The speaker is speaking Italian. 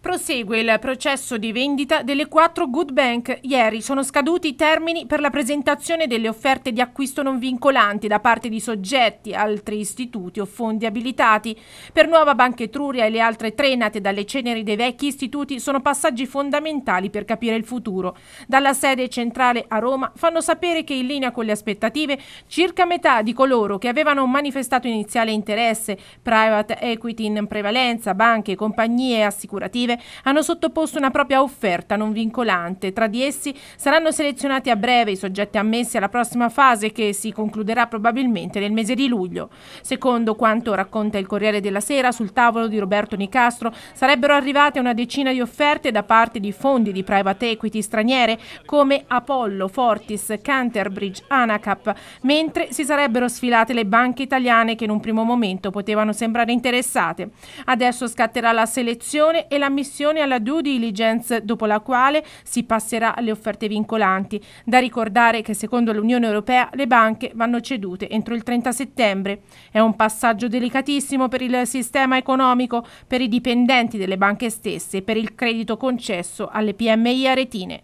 Prosegue il processo di vendita delle quattro Good Bank. Ieri sono scaduti i termini per la presentazione delle offerte di acquisto non vincolanti da parte di soggetti, altri istituti o fondi abilitati. Per Nuova Banca Etruria e le altre tre nate dalle ceneri dei vecchi istituti sono passaggi fondamentali per capire il futuro. Dalla sede centrale a Roma fanno sapere che in linea con le aspettative circa metà di coloro che avevano manifestato iniziale interesse, private equity in prevalenza, banche, compagnie assicurative, sportive hanno sottoposto una propria offerta non vincolante. Tra di essi saranno selezionati a breve i soggetti ammessi alla prossima fase che si concluderà probabilmente nel mese di luglio. Secondo quanto racconta il Corriere della Sera, sul tavolo di Roberto Nicastro sarebbero arrivate una decina di offerte da parte di fondi di private equity straniere come Apollo, Fortis, Canterbridge, Anacap, mentre si sarebbero sfilate le banche italiane che in un primo momento potevano sembrare interessate. Adesso scatterà la selezione e la commissione alla due diligence, dopo la quale si passerà alle offerte vincolanti. Da ricordare che secondo l'Unione Europea le banche vanno cedute entro il 30 settembre. È un passaggio delicatissimo per il sistema economico, per i dipendenti delle banche stesse e per il credito concesso alle PMI aretine.